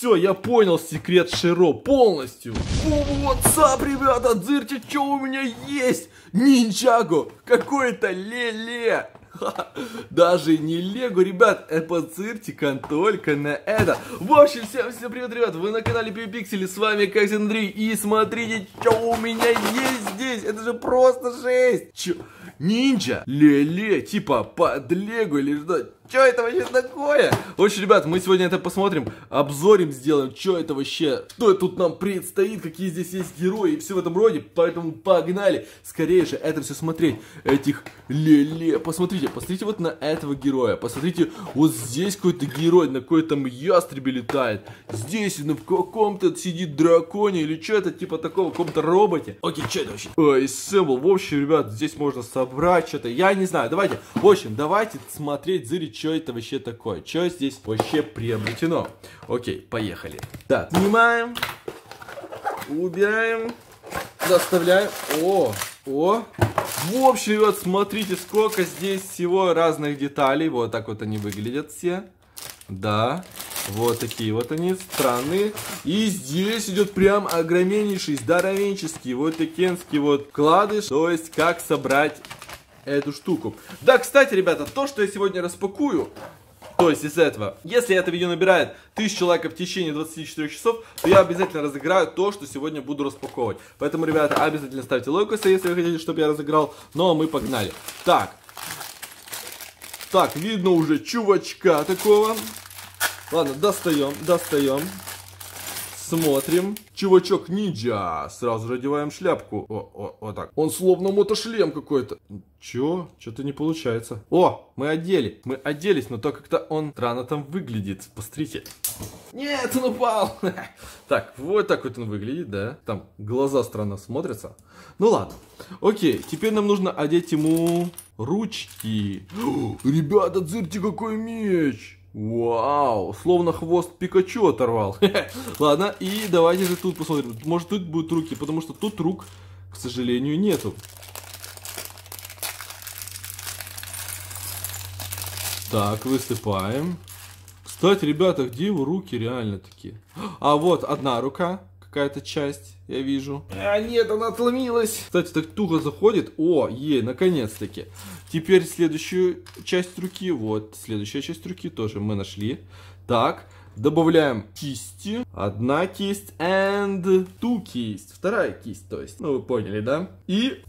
Все, я понял секрет Широ полностью. Ну Ватсап, ребята, дзырьте, что у меня есть? Ниндзяго, какой-то ле-ле. Даже не Лего, ребят, э, подсыртикан только на это. В общем, всем, всем привет, ребят, вы на канале Пиксели, с вами Казин Андрей, и смотрите, что у меня есть здесь, это же просто жесть. Чё, ниндзя, ле-ле, типа под Лего или что, что это вообще такое? В общем, ребят, мы сегодня это посмотрим, обзорим сделаем, что это вообще, что тут нам предстоит, какие здесь есть герои и все в этом роде, поэтому погнали скорее же это все смотреть, этих леле. Посмотрите, посмотрите вот на этого героя, посмотрите, вот здесь какой-то герой на какой-то там ястребе летает, здесь на каком-то сидит драконе или что это, типа такого, каком-то роботе. Окей, что это вообще? Ой, символ, в общем, ребят, здесь можно собрать что-то, я не знаю, давайте, в общем, давайте смотреть, зырить, что это вообще такое? Что здесь вообще приобретено? Окей, поехали. Так, снимаем, убираем, доставляем. О, о, в общем, вот смотрите, сколько здесь всего разных деталей. Вот так вот они выглядят все. Да, вот такие вот они странные. И здесь идет прям огромнейший, здоровенческий, вот такенский вот кладыш. То есть, как собрать эту штуку. Да, кстати, ребята, то, что я сегодня распакую, то есть из этого. Если это видео набирает 1000 лайков в течение 24 часов, то я обязательно разыграю то, что сегодня буду распаковывать. Поэтому, ребята, обязательно ставьте лайк, если вы хотите, чтобы я разыграл. Ну, а мы погнали. Так. Так, видно уже чувачка такого. Ладно, достаем, достаем. Смотрим. Чувачок-ниндзя. Сразу же одеваем шляпку. О, о, вот так. Он словно мотошлем какой-то. Чё? Что-то не получается. О, мы одели. Мы оделись, но то как-то он странно там выглядит. Посмотрите. Нет, он упал. Так, вот так вот он выглядит, да. Там глаза странно смотрятся. Ну ладно. Окей, теперь нам нужно одеть ему ручки. Ребята, дзырьте, какой меч. Вау, словно хвост Пикачу оторвал. Ладно, и давайте же тут посмотрим. Может тут будут руки, потому что тут рук, к сожалению, нету. Так, высыпаем. Кстати, ребята, где его руки реально такие? А вот одна рука какая-то часть, я вижу. А, нет, она отломилась. Кстати, так туго заходит. О, ей, наконец-таки. Теперь следующую часть руки. Вот, следующая часть руки тоже мы нашли. Так, Добавляем кисти. Одна кисть and two кисть. Вторая кисть, то есть. Ну, вы поняли, да? И...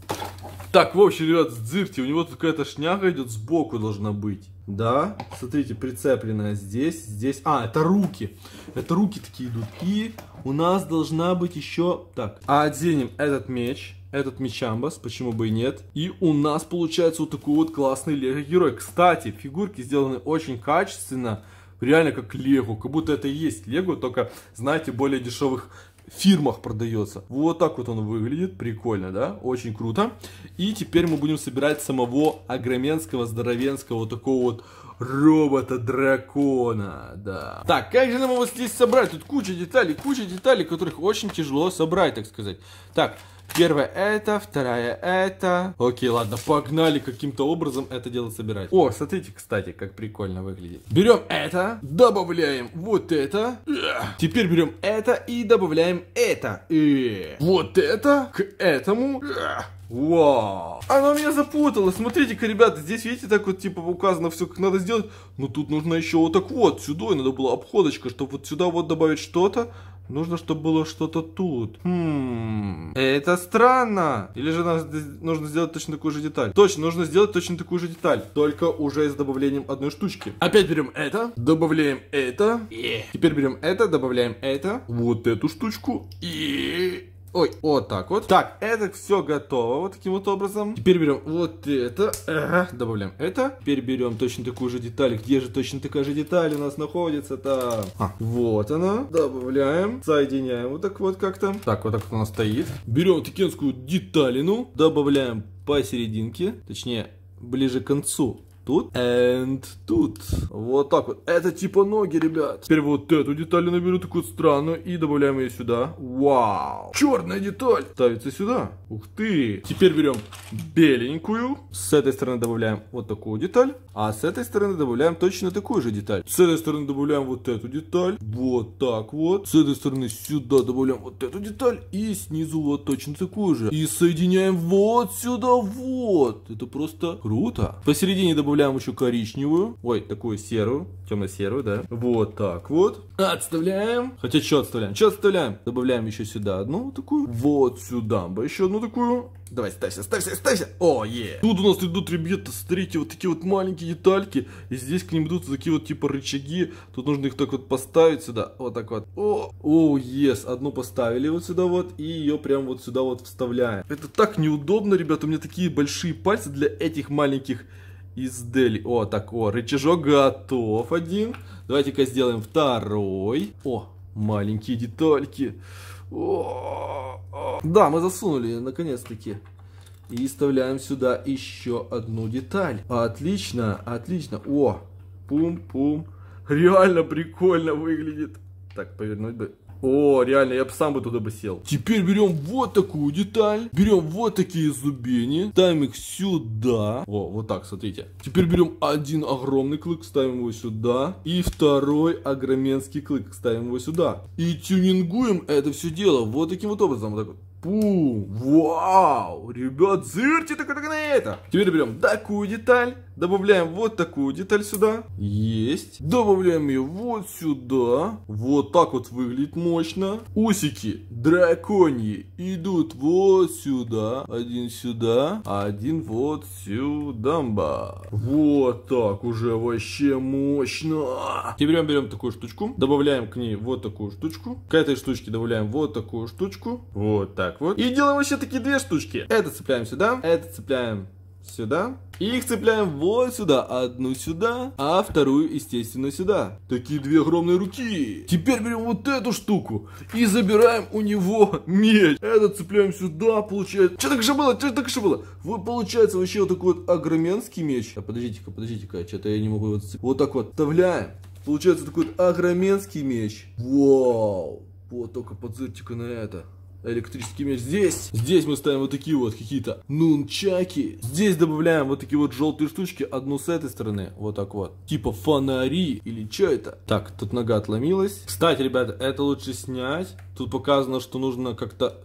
Так, в общем, ребят, дзырьте. У него тут какая-то шняга идет сбоку должна быть. Да, смотрите, прицепленная здесь, здесь. А, это руки. Это руки такие идут. И у нас должна быть еще... Так, а оденем этот меч этот мечамбас, почему бы и нет. И у нас получается вот такой вот классный лего-герой. Кстати, фигурки сделаны очень качественно реально как лего, как будто это и есть лего, только, знаете, более дешевых фирмах продается. Вот так вот он выглядит, прикольно, да? Очень круто. И теперь мы будем собирать самого огроменского, здоровенского, вот такого вот робота-дракона, да. Так, как же нам его здесь собрать? Тут куча деталей, куча деталей, которых очень тяжело собрать, так сказать. Так, Первое это, вторая это. Окей, ладно, погнали каким-то образом это дело собирать. О, смотрите, кстати, как прикольно выглядит. Берем это, добавляем вот это. Теперь берем это и добавляем это. и Вот это к этому. Вау! Она меня запутала. Смотрите-ка, ребята, здесь, видите, так вот, типа, указано все, как надо сделать. Но тут нужно еще вот так вот, сюда, и надо было обходочка, чтобы вот сюда вот добавить что-то. Нужно, чтобы было что-то тут. Хм. Это странно. Или же нам нужно сделать точно такую же деталь. Точно, нужно сделать точно такую же деталь. Только уже с добавлением одной штучки. Опять берем это, добавляем это. Yeah. Теперь берем это, добавляем это. Вот эту штучку. И... Ой, вот так вот. Так, это все готово вот таким вот образом. Теперь берем вот это, ага, добавляем это. Теперь берем точно такую же деталь. Где же точно такая же деталь у нас находится там? А. Вот она. Добавляем, соединяем вот так вот как-то. Так, вот так вот она стоит. Берем текенскую деталину, добавляем посерединке, точнее ближе к концу тут and тут. Вот так вот. Это типа ноги, ребят. Теперь вот эту деталь я наберу такую странную и добавляем ее сюда. Вау. Черная деталь ставится сюда. Ух ты. Теперь берем беленькую. С этой стороны добавляем вот такую деталь. А с этой стороны добавляем точно такую же деталь. С этой стороны добавляем вот эту деталь. Вот так вот. С этой стороны сюда добавляем вот эту деталь. И снизу вот точно такую же. И соединяем вот сюда вот. Это просто круто. Посередине добавляем добавляем еще коричневую. Ой, такую серую, темно-серую, да. Вот так вот. Отставляем. Хотя что отставляем? Что отставляем? Добавляем еще сюда одну такую. Вот сюда еще одну такую. Давай, ставься, ставься, ставься. О, е. Тут у нас идут, ребята, смотрите, вот такие вот маленькие детальки. И здесь к ним идут такие вот типа рычаги. Тут нужно их так вот поставить сюда. Вот так вот. О, о, yes. Одну поставили вот сюда вот. И ее прям вот сюда вот вставляем. Это так неудобно, ребята. У меня такие большие пальцы для этих маленьких из Дели. О, так, о, рычажок готов один. Давайте-ка сделаем второй. О, маленькие детальки. О -о -о. Да, мы засунули, наконец-таки. И вставляем сюда еще одну деталь. Отлично, отлично. О, пум-пум. Реально прикольно выглядит. Так, повернуть бы. О, реально, я бы сам бы туда бы сел. Теперь берем вот такую деталь. Берем вот такие зубени. Ставим их сюда. О, вот так, смотрите. Теперь берем один огромный клык, ставим его сюда. И второй огроменский клык, ставим его сюда. И тюнингуем это все дело. Вот таким вот образом. Вот так вот. Пум! Вау! Ребят, зырьте только на это! Теперь берем такую деталь Добавляем вот такую деталь сюда. Есть. Добавляем ее вот сюда. Вот так вот выглядит мощно. Усики драконьи идут вот сюда. Один сюда, а один вот сюда. Вот так уже вообще мощно. Теперь мы берем такую штучку, добавляем к ней вот такую штучку. К этой штучке добавляем вот такую штучку. Вот так вот. И делаем вообще такие две штучки. Это цепляем сюда, это цепляем сюда. И их цепляем вот сюда. Одну сюда, а вторую, естественно, сюда. Такие две огромные руки. Теперь берем вот эту штуку и забираем у него меч. Это цепляем сюда, получается. Что так же было? Что так же было? Вот получается вообще вот такой вот огроменский меч. А подождите-ка, подождите-ка, а что-то я не могу его цепить. Вот так вот вставляем. Получается такой вот огроменский меч. Вау. Вот только подзырьте-ка на это электрический меч. Здесь, здесь мы ставим вот такие вот какие-то нунчаки. Здесь добавляем вот такие вот желтые штучки, одну с этой стороны, вот так вот. Типа фонари или что это? Так, тут нога отломилась. Кстати, ребята, это лучше снять. Тут показано, что нужно как-то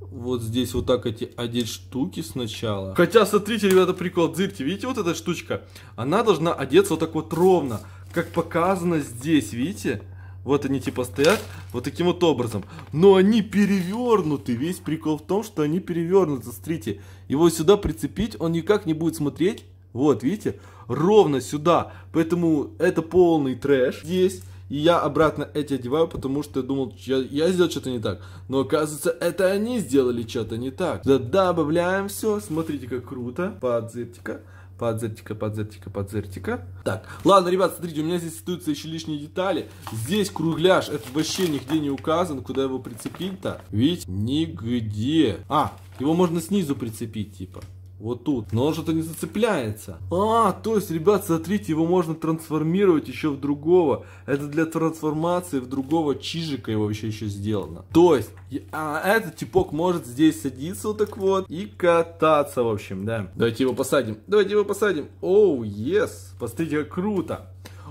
вот здесь вот так эти одеть штуки сначала. Хотя, смотрите, ребята, прикол, дзырьте, видите вот эта штучка? Она должна одеться вот так вот ровно, как показано здесь, видите? Вот они типа стоят, вот таким вот образом. Но они перевернуты. Весь прикол в том, что они перевернуты. Смотрите, его сюда прицепить, он никак не будет смотреть. Вот, видите? Ровно сюда. Поэтому это полный трэш. Здесь. И я обратно эти одеваю, потому что я думал, я, я сделал что-то не так. Но оказывается, это они сделали что-то не так. Да, добавляем все. Смотрите, как круто. Подзыптика. Подзертика, подзертика, подзертика. Так, ладно, ребят, смотрите, у меня здесь остаются еще лишние детали. Здесь кругляш, это вообще нигде не указан, куда его прицепить-то. Ведь нигде. А, его можно снизу прицепить, типа вот тут. Но он что-то не зацепляется. А, то есть, ребят, смотрите, его можно трансформировать еще в другого. Это для трансформации в другого чижика его еще еще сделано. То есть, а этот типок может здесь садиться вот так вот и кататься, в общем, да. Давайте его посадим. Давайте его посадим. Оу, oh, yes. Посмотрите, как круто.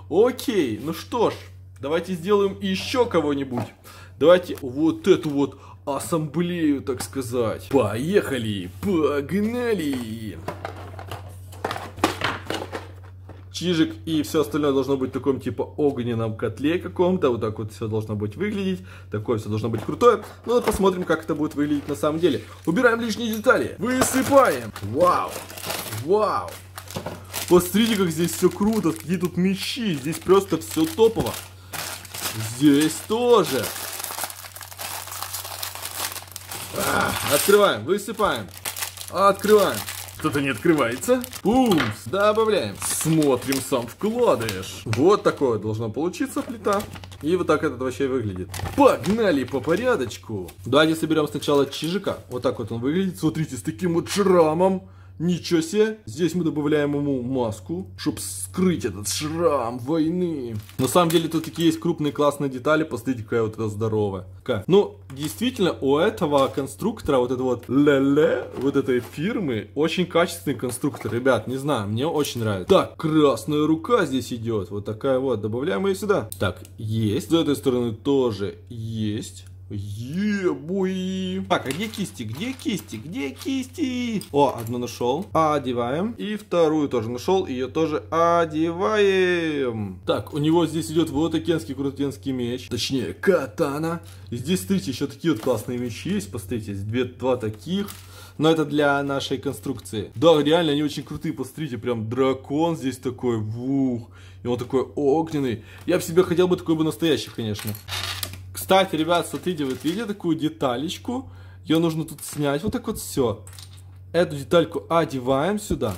Окей, ну что ж, давайте сделаем еще кого-нибудь. Давайте вот эту вот ассамблею, так сказать. Поехали, погнали! чижик и все остальное должно быть в таком типа огненном котле каком-то. Вот так вот все должно быть выглядеть. Такое все должно быть крутое. Ну вот посмотрим, как это будет выглядеть на самом деле. Убираем лишние детали. Высыпаем. Вау. Вау. Посмотрите, как здесь все круто. Какие тут мечи. Здесь просто все топово. Здесь тоже. Открываем, высыпаем. Открываем. Что-то не открывается. Пумс. Добавляем. Смотрим сам вкладыш. Вот такое должно получиться плита. И вот так этот вообще выглядит. Погнали по порядочку. Давайте соберем сначала чижика. Вот так вот он выглядит. Смотрите, с таким вот шрамом. Ничего себе! Здесь мы добавляем ему маску, чтобы скрыть этот шрам войны. На самом деле тут такие есть крупные классные детали. Посмотрите, какая вот эта здоровая. Ка. Ну, действительно, у этого конструктора, вот это вот ле-ле, вот этой фирмы, очень качественный конструктор. Ребят, не знаю, мне очень нравится. Так, красная рука здесь идет. Вот такая вот. Добавляем ее сюда. Так, есть. С этой стороны тоже есть. Ебуи. Так, а где кисти? Где кисти? Где кисти? О, одну нашел. Одеваем. И вторую тоже нашел. Ее тоже одеваем. Так, у него здесь идет вот окенский крутенский меч. Точнее, катана. И здесь, смотрите, еще такие вот классные мечи есть. Посмотрите, две, два таких. Но это для нашей конструкции. Да, реально, они очень крутые. Посмотрите, прям дракон здесь такой. Вух. И он такой огненный. Я бы себе хотел бы такой бы настоящий, конечно. Кстати, ребят, смотрите, вот видите такую деталечку? Ее нужно тут снять, вот так вот все. Эту детальку одеваем сюда.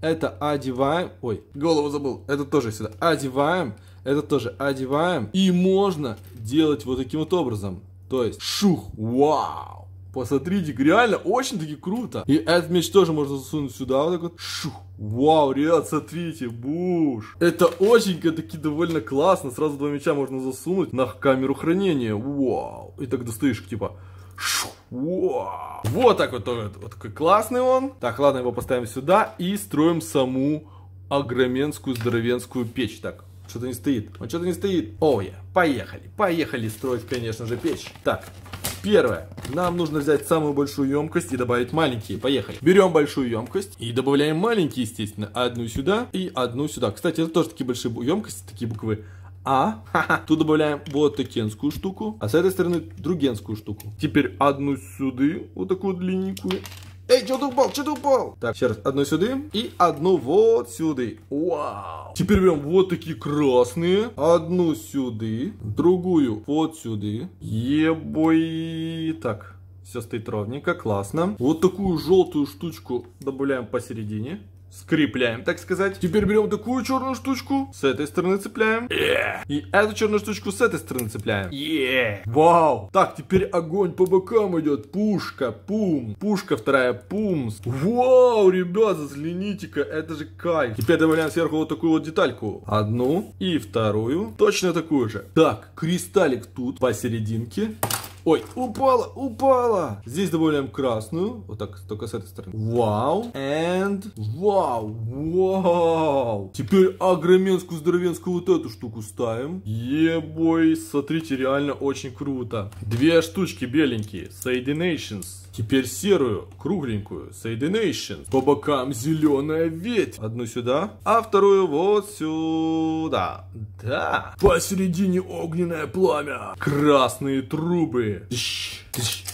Это одеваем. Ой, голову забыл. Это тоже сюда. Одеваем. Это тоже одеваем. И можно делать вот таким вот образом. То есть, шух, вау. Посмотрите, реально очень таки круто. И этот меч тоже можно засунуть сюда, вот так вот. Шух. Вау, ребят, смотрите, буш. Это очень таки довольно классно. Сразу два меча можно засунуть на камеру хранения. Вау. И так достаешь, типа, Шу. Вау. Вот так вот, вот, вот такой классный он. Так, ладно, его поставим сюда и строим саму огроменскую здоровенскую печь. Так, что-то не стоит. Он что-то не стоит. Ой, oh, Yeah. Поехали. Поехали строить, конечно же, печь. Так, Первое. Нам нужно взять самую большую емкость и добавить маленькие. Поехали. Берем большую емкость и добавляем маленькие, естественно. Одну сюда и одну сюда. Кстати, это тоже такие большие емкости, такие буквы а. Тут добавляем вот такенскую штуку, а с этой стороны другенскую штуку. Теперь одну сюда, вот такую длинненькую, Эй, что ты упал, что ты Так, сейчас раз, одну сюда и одну вот сюда. Вау. Теперь прям вот такие красные. Одну сюда, другую вот сюда. Ебой. Так, все стоит ровненько, классно. Вот такую желтую штучку добавляем посередине. Скрепляем, так сказать. Теперь берем такую черную штучку, с этой стороны цепляем. Yeah. И эту черную штучку с этой стороны цепляем. Yeah. Вау. Так, теперь огонь по бокам идет. Пушка, пум. Пушка вторая, пумс. Вау, ребят, взгляните-ка, это же кайф. Теперь добавляем сверху вот такую вот детальку. Одну и вторую. Точно такую же. Так, кристаллик тут посерединке. Ой, упала, упала. Здесь добавляем красную. Вот так, только с этой стороны. Вау. And. Вау. Вау. Теперь огроменскую, здоровенскую вот эту штуку ставим. Ебой. Смотрите, реально очень круто. Две штучки беленькие. Соединаtions. Теперь серую, кругленькую, Соединation. По бокам зеленая ведь. Одну сюда, а вторую вот сюда. Да. Посередине огненное пламя. Красные трубы.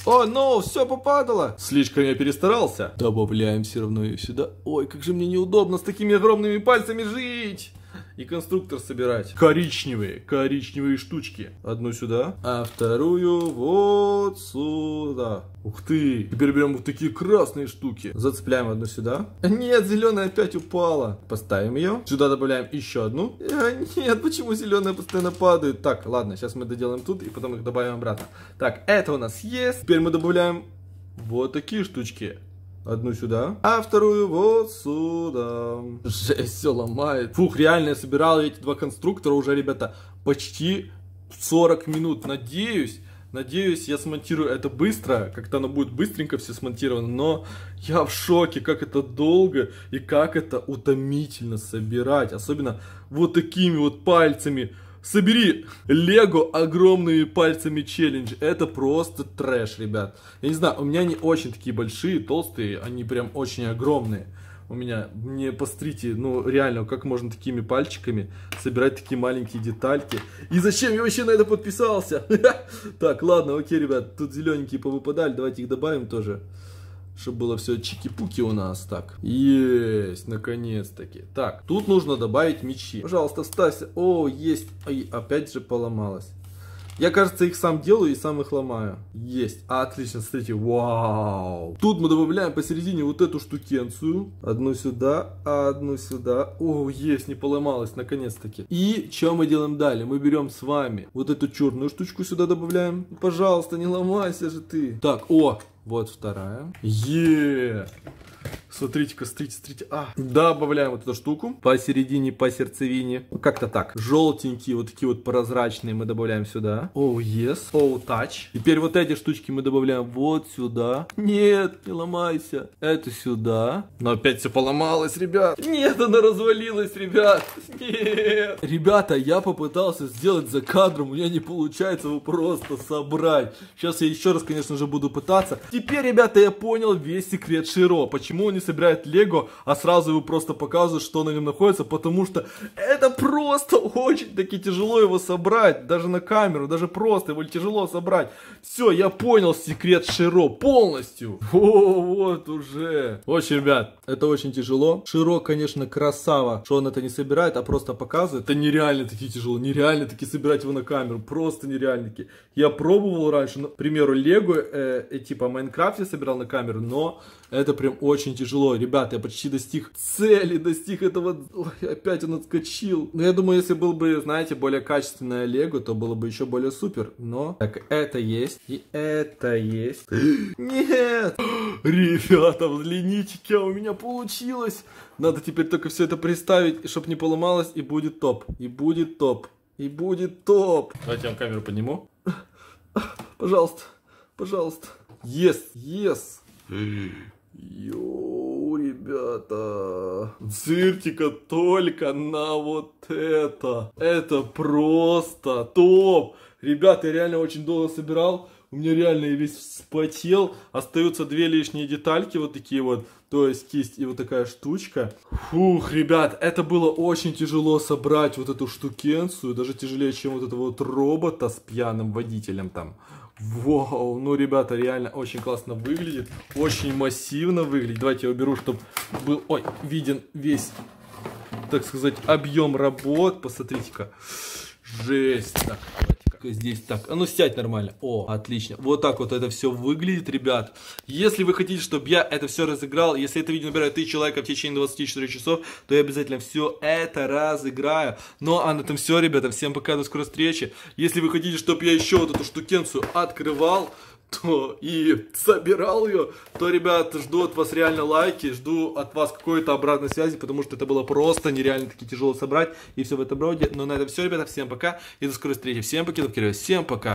О, ну, все попадало. Слишком я перестарался. Добавляем все равно ее сюда. Ой, как же мне неудобно с такими огромными пальцами жить и конструктор собирать. Коричневые, коричневые штучки. Одну сюда, а вторую вот сюда. Ух ты, теперь берем вот такие красные штуки. Зацепляем одну сюда. Нет, зеленая опять упала. Поставим ее. Сюда добавляем еще одну. А, нет, почему зеленая постоянно падает? Так, ладно, сейчас мы доделаем тут и потом их добавим обратно. Так, это у нас есть. Теперь мы добавляем вот такие штучки. Одну сюда, а вторую вот сюда. Жесть, все ломает. Фух, реально я собирал эти два конструктора уже, ребята, почти 40 минут. Надеюсь, Надеюсь, я смонтирую это быстро, как-то оно будет быстренько все смонтировано, но я в шоке, как это долго и как это утомительно собирать, особенно вот такими вот пальцами. Собери Лего огромными пальцами челлендж. Это просто трэш, ребят. Я не знаю, у меня они очень такие большие, толстые, они прям очень огромные. У меня, мне пострите, ну реально, как можно такими пальчиками собирать такие маленькие детальки. И зачем я вообще на это подписался? Так, ладно, окей, ребят, тут зелененькие повыпадали, давайте их добавим тоже чтобы было все чики-пуки у нас. Так, есть, наконец-таки. Так, тут нужно добавить мечи. Пожалуйста, вставься. О, есть. Ой, опять же поломалось. Я, кажется, их сам делаю и сам их ломаю. Есть. А, отлично, смотрите. Вау. Тут мы добавляем посередине вот эту штукенцию. Одну сюда, одну сюда. О, есть, не поломалось, наконец-таки. И что мы делаем далее? Мы берем с вами вот эту черную штучку сюда добавляем. Пожалуйста, не ломайся же ты. Так, о, вот вторая. Е! Смотрите-ка, смотрите, смотрите. А. Добавляем вот эту штуку посередине, по сердцевине. Как-то так. Желтенькие, вот такие вот прозрачные мы добавляем сюда. Oh, yes. Oh, touch. Теперь вот эти штучки мы добавляем вот сюда. Нет, не ломайся. Это сюда. Но опять все поломалось, ребят. Нет, она развалилась, ребят. Нет. Ребята, я попытался сделать за кадром. У меня не получается его просто собрать. Сейчас я еще раз, конечно же, буду пытаться. Теперь, ребята, я понял весь секрет Широ. Почему он не не собирает Лего, а сразу его просто показывают, что на нем находится, потому что это просто очень-таки тяжело его собрать, даже на камеру, даже просто его тяжело собрать. Все, я понял секрет Широ полностью. О, вот уже. Очень, ребят, это очень тяжело. Широ, конечно, красава, что он это не собирает, а просто показывает. Это нереально таки тяжело, нереально таки собирать его на камеру, просто нереально таки. Я пробовал раньше, ну, к примеру, Лего, э, э, типа Майнкрафте собирал на камеру, но это прям очень тяжело тяжело. Ребята, я почти достиг цели, достиг этого... Ой, опять он отскочил. Но ну, я думаю, если был бы, знаете, более качественное Лего, то было бы еще более супер. Но... Так, это есть. И это есть. Нет! Ребята, взгляните, у меня получилось. Надо теперь только все это приставить, чтобы не поломалось, и будет топ. И будет топ. И будет топ. Давайте я вам камеру подниму. Пожалуйста, пожалуйста. Yes, yes. Йоу ребята. зырьте только на вот это. Это просто топ. Ребята, я реально очень долго собирал. У меня реально я весь вспотел. Остаются две лишние детальки вот такие вот. То есть кисть и вот такая штучка. Фух, ребят, это было очень тяжело собрать вот эту штукенцию. Даже тяжелее, чем вот этого вот робота с пьяным водителем там. Вау, ну, ребята, реально очень классно выглядит, очень массивно выглядит. Давайте я уберу, чтобы был, ой, виден весь, так сказать, объем работ. Посмотрите-ка. Жесть. Так, здесь, так, а ну сядь нормально, о, отлично, вот так вот это все выглядит, ребят, если вы хотите, чтобы я это все разыграл, если это видео набирает 1000 лайков в течение 24 часов, то я обязательно все это разыграю, ну а на этом все, ребята, всем пока, до скорой встречи, если вы хотите, чтобы я еще вот эту штукенцию открывал, то и собирал ее, то, ребят, жду от вас реально лайки, жду от вас какой-то обратной связи, потому что это было просто нереально таки тяжело собрать и все в этом роде. Но ну, на этом все, ребята, всем пока и до скорой встречи. Всем пока, всем пока.